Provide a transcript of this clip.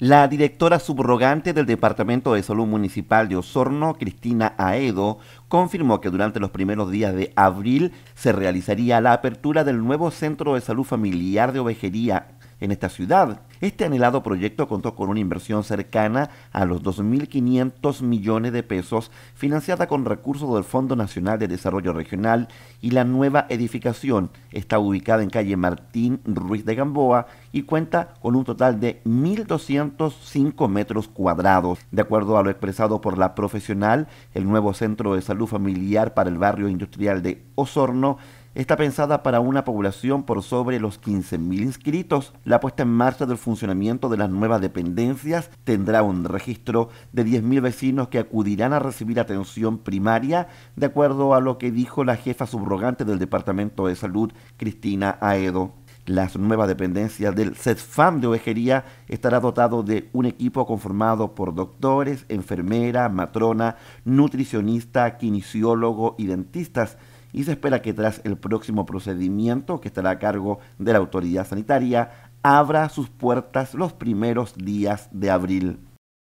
La directora subrogante del Departamento de Salud Municipal de Osorno, Cristina Aedo, confirmó que durante los primeros días de abril se realizaría la apertura del nuevo Centro de Salud Familiar de Ovejería en esta ciudad. Este anhelado proyecto contó con una inversión cercana a los 2.500 millones de pesos, financiada con recursos del Fondo Nacional de Desarrollo Regional y la nueva edificación está ubicada en calle Martín Ruiz de Gamboa y cuenta con un total de 1.205 metros cuadrados. De acuerdo a lo expresado por la profesional, el nuevo Centro de Salud Familiar para el Barrio Industrial de Osorno está pensada para una población por sobre los 15.000 inscritos. La puesta en marcha del funcionamiento de las nuevas dependencias tendrá un registro de 10.000 vecinos que acudirán a recibir atención primaria, de acuerdo a lo que dijo la jefa subrogante del Departamento de Salud, Cristina Aedo. Las nuevas dependencias del CESFAM de Ovejería estará dotado de un equipo conformado por doctores, enfermera, matrona, nutricionista, kinesiólogo y dentistas y se espera que tras el próximo procedimiento, que estará a cargo de la autoridad sanitaria, abra sus puertas los primeros días de abril.